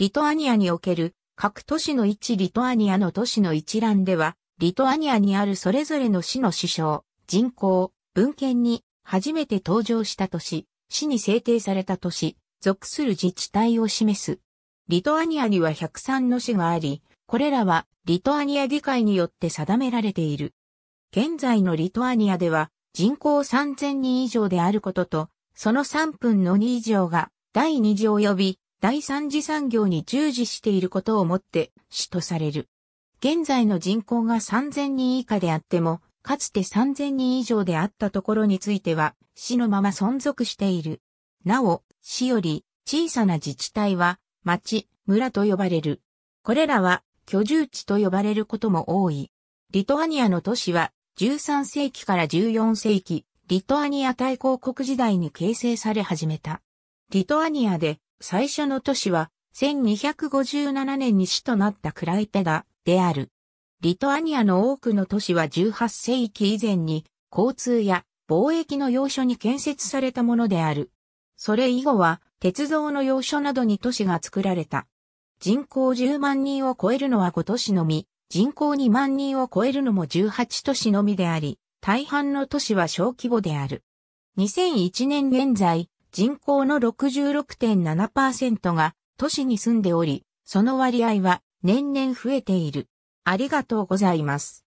リトアニアにおける各都市の一リトアニアの都市の一覧では、リトアニアにあるそれぞれの市の首相、人口、文献に初めて登場した都市、市に制定された都市、属する自治体を示す。リトアニアには103の市があり、これらはリトアニア議会によって定められている。現在のリトアニアでは人口3000人以上であることと、その3分の2以上が第2次及び第三次産業に従事していることをもって死とされる。現在の人口が3000人以下であっても、かつて3000人以上であったところについては、死のまま存続している。なお、市より小さな自治体は、町、村と呼ばれる。これらは居住地と呼ばれることも多い。リトアニアの都市は13世紀から14世紀、リトアニア大公国時代に形成され始めた。リトアニアで最初の都市は、1257年に市となったクライペダである。リトアニアの多くの都市は18世紀以前に交通や貿易の要所に建設されたものである。それ以後は鉄道の要所などに都市が作られた。人口10万人を超えるのは5都市のみ、人口2万人を超えるのも18都市のみであり、大半の都市は小規模である。2001年現在、人口の66.7%が都市に住んでおり、その割合は年々増えている。ありがとうございます。